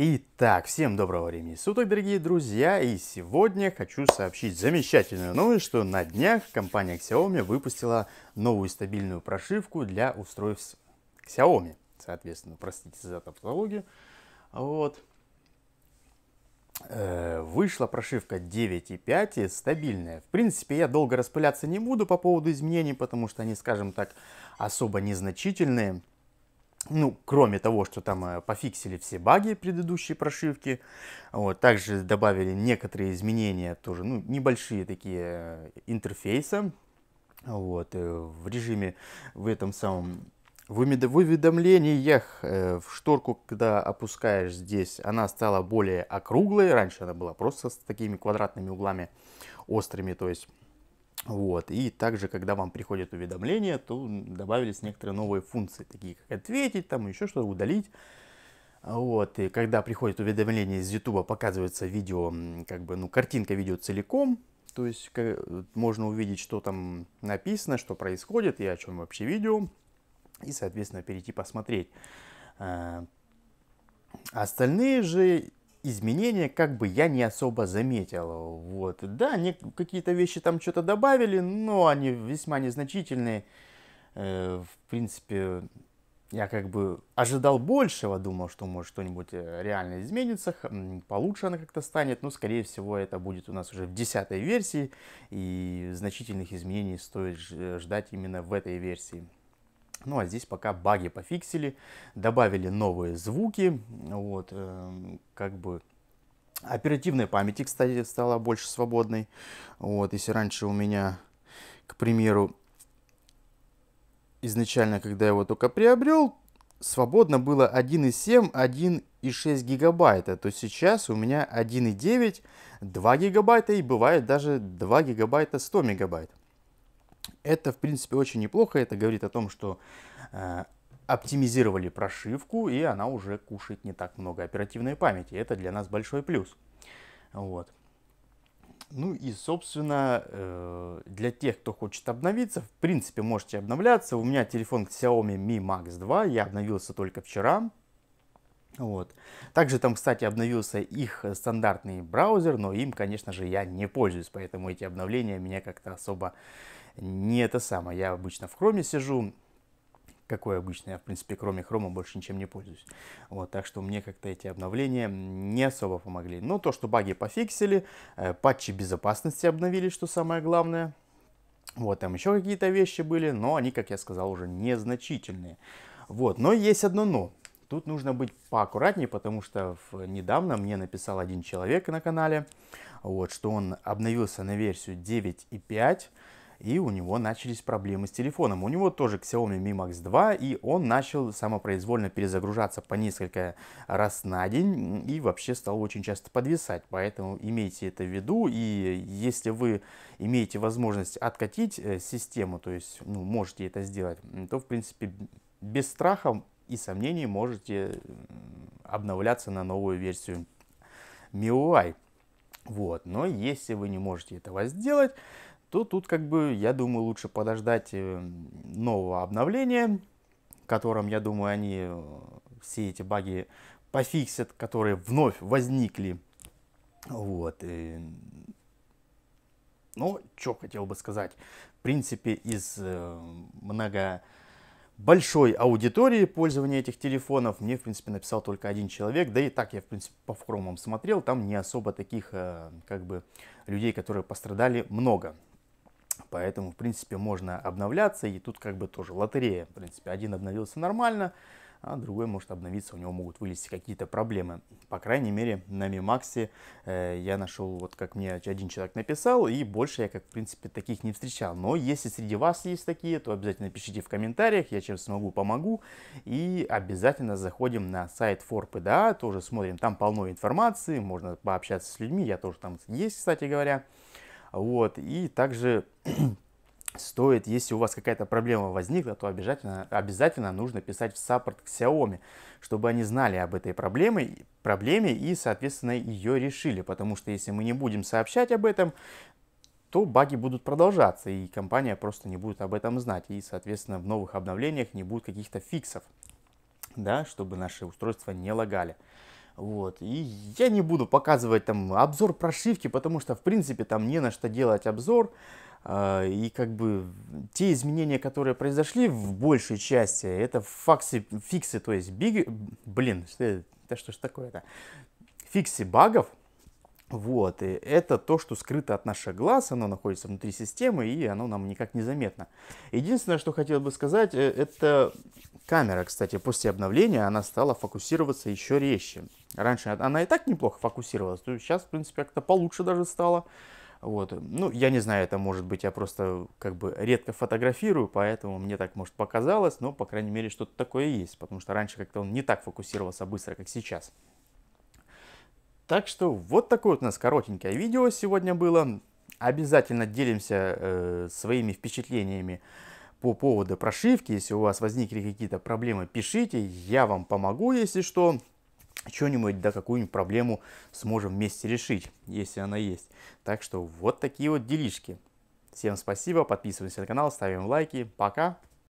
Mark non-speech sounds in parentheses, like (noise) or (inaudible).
Итак, всем доброго времени суток, дорогие друзья, и сегодня хочу сообщить замечательную новость, что на днях компания Xiaomi выпустила новую стабильную прошивку для устройств Xiaomi, соответственно, простите за тавтологию, вот. Э, вышла прошивка 9.5, стабильная. В принципе, я долго распыляться не буду по поводу изменений, потому что они, скажем так, особо незначительные ну, кроме того, что там э, пофиксили все баги предыдущей прошивки, вот, также добавили некоторые изменения тоже, ну, небольшие такие э, интерфейса, вот, э, в режиме, в этом самом, в уведомлениях в шторку, когда опускаешь здесь, она стала более округлой, раньше она была просто с такими квадратными углами острыми, то есть вот. И также, когда вам приходят уведомления, то добавились некоторые новые функции, такие как ответить, там еще что-то удалить. Вот. И когда приходит уведомление из YouTube, показывается видео, как бы, ну, картинка видео целиком, то есть как, можно увидеть, что там написано, что происходит и о чем вообще видео, и, соответственно, перейти посмотреть. Э, остальные же изменения как бы я не особо заметил. Вот. Да, они какие-то вещи там что-то добавили, но они весьма незначительные. Э, в принципе, я как бы ожидал большего, думал, что может что-нибудь э, реально изменится, получше она как-то станет, но, скорее всего, это будет у нас уже в десятой версии, и значительных изменений стоит э, ждать именно в этой версии. Ну а здесь пока баги пофиксили, добавили новые звуки, вот, эм, как бы оперативной памяти, кстати, стала больше свободной. Вот, если раньше у меня, к примеру, изначально, когда я его только приобрел, свободно было 1,7, 1,6 гигабайта, то сейчас у меня 1,9, 2 гигабайта и бывает даже 2 гигабайта 100 мегабайт. Это, в принципе, очень неплохо. Это говорит о том, что э, оптимизировали прошивку, и она уже кушает не так много оперативной памяти. Это для нас большой плюс. Вот. Ну и, собственно, э, для тех, кто хочет обновиться, в принципе, можете обновляться. У меня телефон Xiaomi Mi Max 2, я обновился только вчера. Вот. Также там, кстати, обновился их стандартный браузер, но им, конечно же, я не пользуюсь, поэтому эти обновления меня как-то особо не это самое. Я обычно в хроме сижу, какой обычно, я, в принципе, кроме хрома больше ничем не пользуюсь. Вот, так что мне как-то эти обновления не особо помогли. но то, что баги пофиксили, э, патчи безопасности обновили, что самое главное. Вот, там еще какие-то вещи были, но они, как я сказал, уже незначительные. Вот, но есть одно но. Тут нужно быть поаккуратнее, потому что недавно мне написал один человек на канале, вот, что он обновился на версию 9.5, и у него начались проблемы с телефоном. У него тоже Xiaomi Mi Max 2, и он начал самопроизвольно перезагружаться по несколько раз на день, и вообще стал очень часто подвисать. Поэтому имейте это в виду, и если вы имеете возможность откатить э, систему, то есть ну, можете это сделать, то в принципе без страха и сомнений можете обновляться на новую версию MIUI. Вот. Но если вы не можете этого сделать, то тут как бы, я думаю, лучше подождать эм, нового обновления, в котором, я думаю, они э, все эти баги пофиксят, которые вновь возникли. Вот. И... Ну, что хотел бы сказать. В принципе, из э, много большой аудитории пользования этих телефонов мне, в принципе, написал только один человек. Да и так я, в принципе, по форумам смотрел. Там не особо таких, э, как бы, людей, которые пострадали, много. Поэтому, в принципе, можно обновляться, и тут как бы тоже лотерея. В принципе, один обновился нормально, а другой может обновиться, у него могут вылезти какие-то проблемы. По крайней мере, на Mi Max э, я нашел, вот как мне один человек написал, и больше я, как в принципе, таких не встречал. Но если среди вас есть такие, то обязательно пишите в комментариях, я чем смогу помогу. И обязательно заходим на сайт ForPDA, тоже смотрим, там полно информации, можно пообщаться с людьми, я тоже там есть, кстати говоря. Вот. И также (clears throat) стоит, если у вас какая-то проблема возникла, то обязательно, обязательно нужно писать в саппорт к Xiaomi, чтобы они знали об этой проблеме, проблеме и, соответственно, ее решили. Потому что если мы не будем сообщать об этом, то баги будут продолжаться, и компания просто не будет об этом знать. И, соответственно, в новых обновлениях не будет каких-то фиксов, да, чтобы наши устройства не лагали. Вот. И я не буду показывать там обзор прошивки, потому что, в принципе, там не на что делать обзор. А, и как бы те изменения, которые произошли в большей части, это факсы, фиксы, то есть биг... Блин, это что ж такое-то? Фиксы багов, вот, и это то, что скрыто от наших глаз, оно находится внутри системы, и оно нам никак не заметно. Единственное, что хотел бы сказать, э, это камера, кстати, после обновления она стала фокусироваться еще резче. Раньше она и так неплохо фокусировалась, то сейчас, в принципе, как-то получше даже стало. Вот. Ну, я не знаю, это может быть, я просто как бы редко фотографирую, поэтому мне так, может, показалось, но, по крайней мере, что-то такое есть, потому что раньше как-то он не так фокусировался быстро, как сейчас. Так что вот такое вот у нас коротенькое видео сегодня было. Обязательно делимся э, своими впечатлениями по поводу прошивки. Если у вас возникли какие-то проблемы, пишите, я вам помогу, если что. Что-нибудь, да, какую-нибудь проблему сможем вместе решить, если она есть. Так что вот такие вот делишки. Всем спасибо, подписываемся на канал, ставим лайки. Пока!